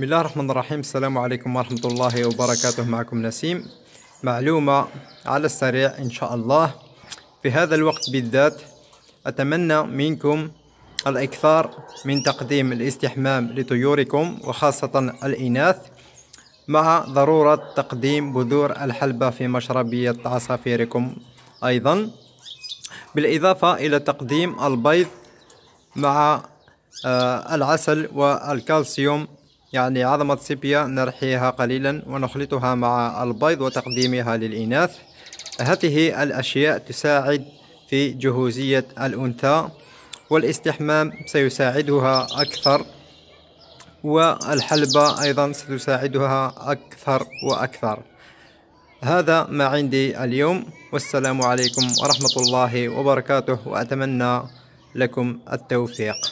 بسم الله الرحمن الرحيم السلام عليكم ورحمة الله وبركاته معكم نسيم معلومة على السريع إن شاء الله في هذا الوقت بالذات أتمنى منكم الإكثار من تقديم الاستحمام لطيوركم وخاصة الإناث مع ضرورة تقديم بذور الحلبة في مشربية عصافيركم أيضا بالإضافة إلى تقديم البيض مع العسل والكالسيوم يعني عظمة سيبيا نرحيها قليلا ونخلطها مع البيض وتقديمها للإناث هذه الأشياء تساعد في جهوزية الأنثى والاستحمام سيساعدها أكثر والحلبة أيضا ستساعدها أكثر وأكثر هذا ما عندي اليوم والسلام عليكم ورحمة الله وبركاته وأتمنى لكم التوفيق